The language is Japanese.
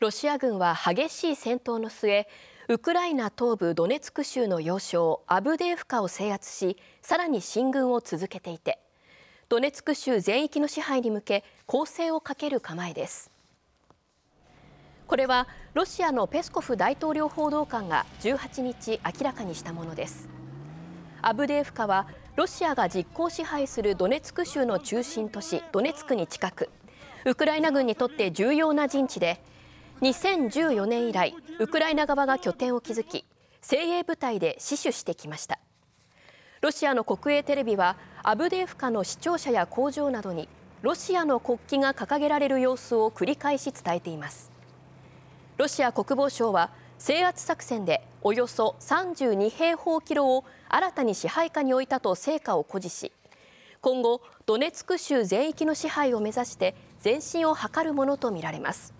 ロシア軍は激しい戦闘の末ウクライナ東部ドネツク州の要衝アブデーフカを制圧しさらに進軍を続けていてドネツク州全域の支配に向け攻勢をかける構えですこれはロシアのペスコフ大統領報道官が18日明らかにしたものですアブデーフカはロシアが実効支配するドネツク州の中心都市ドネツクに近くウクライナ軍にとって重要な陣地で2014年以来ウクライナ側が拠点を築き精鋭部隊で死守してきましたロシアの国営テレビはアブデーフカの市庁舎や工場などにロシアの国旗が掲げられる様子を繰り返し伝えていますロシア国防省は制圧作戦でおよそ32平方キロを新たに支配下に置いたと成果を誇示し今後ドネツク州全域の支配を目指して前進を図るものとみられます